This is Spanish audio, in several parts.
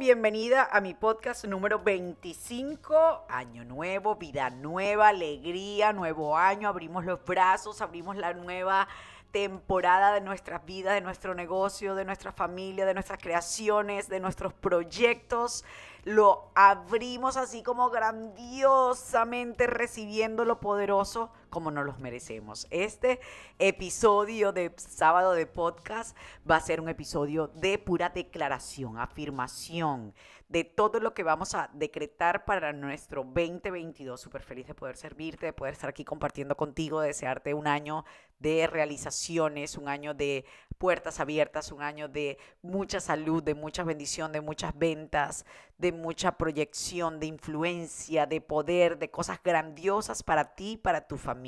bienvenida a mi podcast número 25, año nuevo, vida nueva, alegría, nuevo año, abrimos los brazos, abrimos la nueva temporada de nuestras vidas, de nuestro negocio, de nuestra familia, de nuestras creaciones, de nuestros proyectos. Lo abrimos así como grandiosamente recibiendo lo poderoso como no los merecemos. Este episodio de sábado de podcast va a ser un episodio de pura declaración, afirmación de todo lo que vamos a decretar para nuestro 2022. Súper feliz de poder servirte, de poder estar aquí compartiendo contigo, desearte un año de realizaciones, un año de puertas abiertas, un año de mucha salud, de mucha bendición, de muchas ventas, de mucha proyección, de influencia, de poder, de cosas grandiosas para ti, para tu familia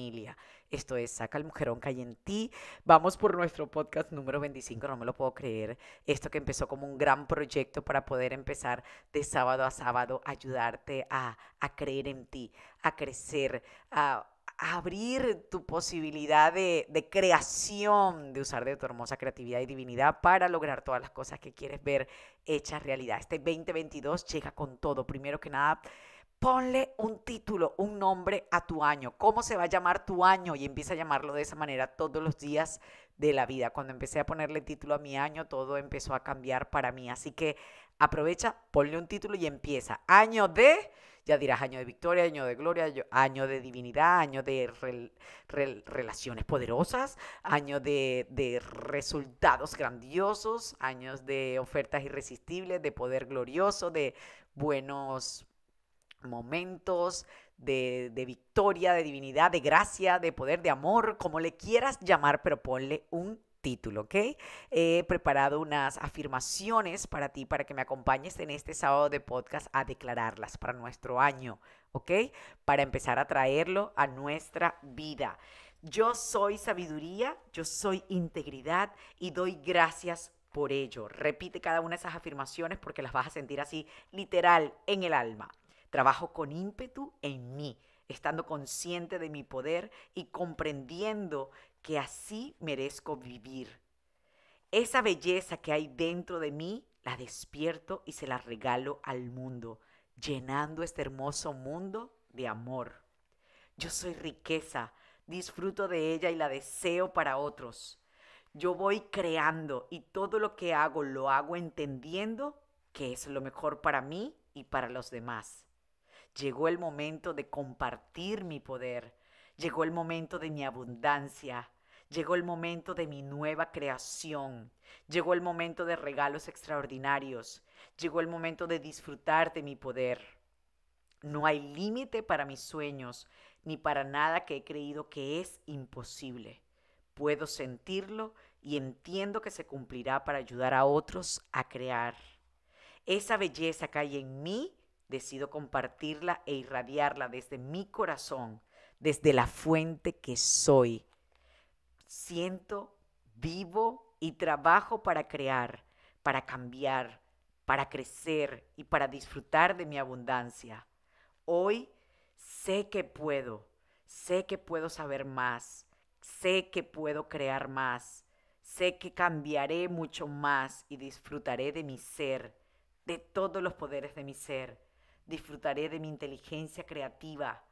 esto es Saca el Mujerón que en ti. Vamos por nuestro podcast número 25, no me lo puedo creer. Esto que empezó como un gran proyecto para poder empezar de sábado a sábado, ayudarte a, creer en ti, a crecer, a abrir tu posibilidad de, de, creación, de usar de tu hermosa creatividad y divinidad para lograr todas las cosas que quieres ver hechas realidad. Este 2022 llega con todo. Primero que nada, Ponle un título, un nombre a tu año. ¿Cómo se va a llamar tu año? Y empieza a llamarlo de esa manera todos los días de la vida. Cuando empecé a ponerle título a mi año, todo empezó a cambiar para mí. Así que aprovecha, ponle un título y empieza. Año de, ya dirás, año de victoria, año de gloria, año de divinidad, año de relaciones poderosas, año de, de resultados grandiosos, años de ofertas irresistibles, de poder glorioso, de buenos momentos de, victoria, de divinidad, de gracia, de poder, de amor, como le quieras llamar, pero ponle un título, ¿ok? He preparado unas afirmaciones para ti, para que me acompañes en este sábado de podcast a declararlas para nuestro año, ¿ok? Para empezar a traerlo a nuestra vida. Yo soy sabiduría, yo soy integridad y doy gracias por ello. Repite cada una de esas afirmaciones porque las vas a sentir así literal en el alma. Trabajo con ímpetu en mí, estando consciente de mi poder y comprendiendo que así merezco vivir. Esa belleza que hay dentro de mí la despierto y se la regalo al mundo, llenando este hermoso mundo de amor. Yo soy riqueza, disfruto de ella y la deseo para otros. Yo voy creando y todo lo que hago lo hago entendiendo que es lo mejor para mí y para los demás. Llegó el momento de compartir mi poder. Llegó el momento de mi abundancia. Llegó el momento de mi nueva creación. Llegó el momento de regalos extraordinarios. Llegó el momento de disfrutar de mi poder. No hay límite para mis sueños ni para nada que he creído que es imposible. Puedo sentirlo y entiendo que se cumplirá para ayudar a otros a crear. Esa belleza que hay en mí decido compartirla e irradiarla desde mi corazón, desde la fuente que soy. Siento, vivo y trabajo para crear, para cambiar, para crecer y para disfrutar de mi abundancia. Hoy sé que puedo, sé que puedo saber más, sé que puedo crear más, sé que cambiaré mucho más y disfrutaré de mi ser, de todos los poderes de mi ser disfrutaré de mi inteligencia creativa,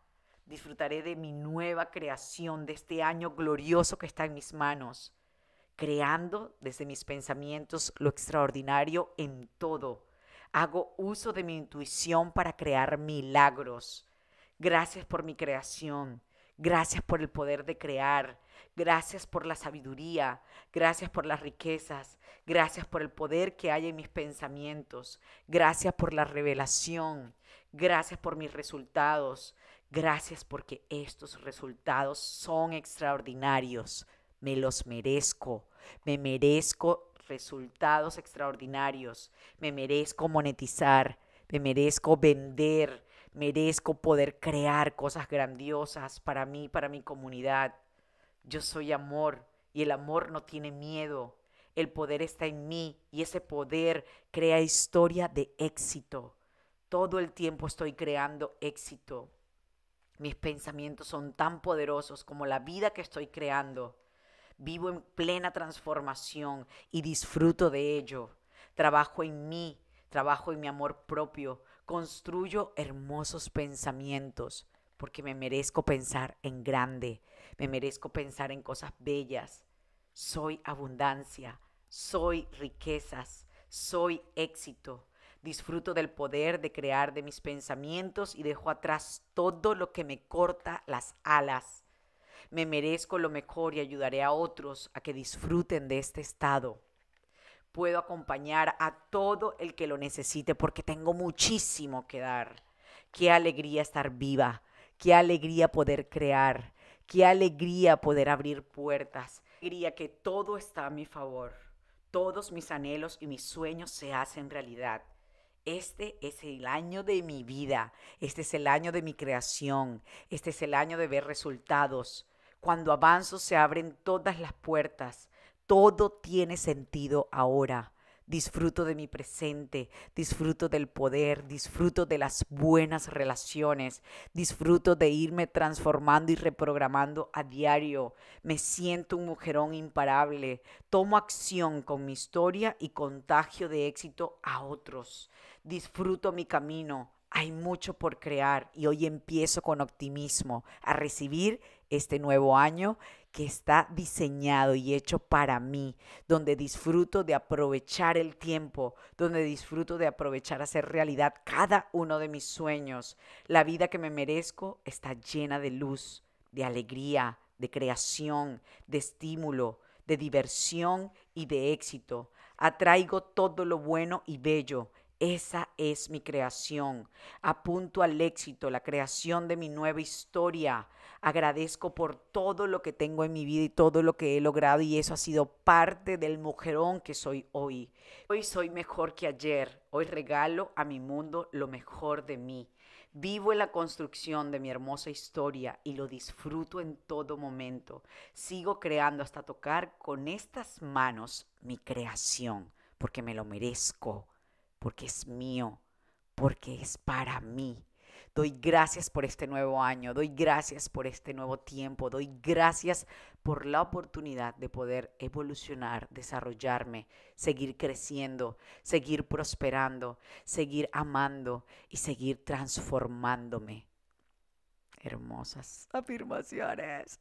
disfrutaré de mi nueva creación, de este año glorioso que está en mis manos, creando desde mis pensamientos lo extraordinario en todo. Hago uso de mi intuición para crear milagros. Gracias por mi creación. Gracias por el poder de crear. Gracias por la sabiduría, gracias por las riquezas, gracias por el poder que hay en mis pensamientos, gracias por la revelación, gracias por mis resultados, gracias porque estos resultados son extraordinarios, me los merezco, me merezco resultados extraordinarios, me merezco monetizar, me merezco vender, merezco poder crear cosas grandiosas para mí, para mi comunidad. Yo soy amor y el amor no tiene miedo. El poder está en mí y ese poder crea historia de éxito. Todo el tiempo estoy creando éxito. Mis pensamientos son tan poderosos como la vida que estoy creando. Vivo en plena transformación y disfruto de ello. Trabajo en mí, trabajo en mi amor propio, construyo hermosos pensamientos porque me merezco pensar en grande me merezco pensar en cosas bellas. Soy abundancia, soy riquezas, soy éxito. Disfruto del poder de crear de mis pensamientos y dejo atrás todo lo que me corta las alas. Me merezco lo mejor y ayudaré a otros a que disfruten de este estado. Puedo acompañar a todo el que lo necesite porque tengo muchísimo que dar. Qué alegría estar viva, qué alegría poder crear, Qué alegría poder abrir puertas. Alegría que todo está a mi favor. Todos mis anhelos y mis sueños se hacen realidad. Este es el año de mi vida, este es el año de mi creación, este es el año de ver resultados. Cuando avanzo se abren todas las puertas, todo tiene sentido ahora disfruto de mi presente, disfruto del poder, disfruto de las buenas relaciones, disfruto de irme transformando y reprogramando a diario, me siento un mujerón imparable, tomo acción con mi historia y contagio de éxito a otros, disfruto mi camino, hay mucho por crear y hoy empiezo con optimismo a recibir este nuevo año que está diseñado y hecho para mí, donde disfruto de aprovechar el tiempo, donde disfruto de aprovechar a hacer realidad cada uno de mis sueños. La vida que me merezco está llena de luz, de alegría, de creación, de estímulo, de diversión y de éxito. Atraigo todo lo bueno y bello. Esa es mi creación. Apunto al éxito, la creación de mi nueva historia. Agradezco por todo lo que tengo en mi vida y todo lo que he logrado y eso ha sido parte del mujerón que soy hoy. Hoy soy mejor que ayer. Hoy regalo a mi mundo lo mejor de mí. Vivo en la construcción de mi hermosa historia y lo disfruto en todo momento. Sigo creando hasta tocar con estas manos mi creación, porque me lo merezco porque es mío, porque es para mí. Doy gracias por este nuevo año, doy gracias por este nuevo tiempo, doy gracias por la oportunidad de poder evolucionar, desarrollarme, seguir creciendo, seguir prosperando, seguir amando y seguir transformándome. Hermosas afirmaciones,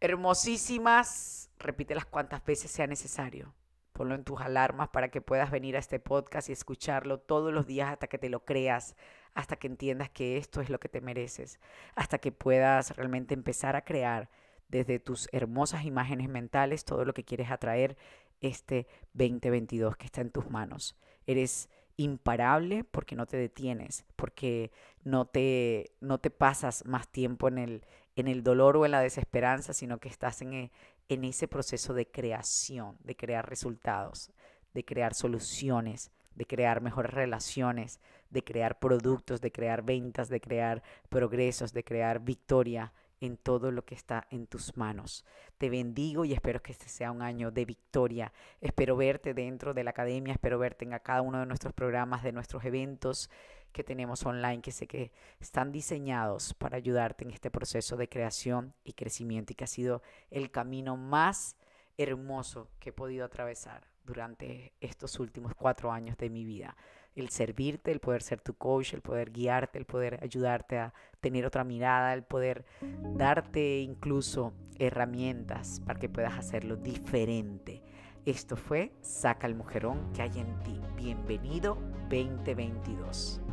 hermosísimas, repítelas cuantas veces sea necesario. Ponlo en tus alarmas para que puedas venir a este podcast y escucharlo todos los días hasta que te lo creas, hasta que entiendas que esto es lo que te mereces, hasta que puedas realmente empezar a crear desde tus hermosas imágenes mentales todo lo que quieres atraer este 2022 que está en tus manos. Eres imparable porque no te detienes, porque no te, no te pasas más tiempo en el, en el dolor o en la desesperanza, sino que estás eh, en, ese proceso de creación, de crear resultados, de crear soluciones, de crear mejores relaciones, de crear productos, de crear ventas, de crear progresos, de crear victoria en todo lo que está en tus manos. Te bendigo y espero que este sea un año de victoria. Espero verte dentro de la academia, espero verte en cada uno de nuestros programas, de nuestros eventos que tenemos online, que sé que están diseñados para ayudarte en este proceso de creación y crecimiento y que ha sido el camino más hermoso que he podido atravesar durante estos últimos cuatro años de mi vida. El servirte, el poder ser tu coach, el poder guiarte, el poder ayudarte a tener otra mirada, el poder darte incluso herramientas para que puedas hacerlo diferente. Esto fue Saca el Mujerón que hay en ti. Bienvenido 2022.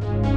Thank you.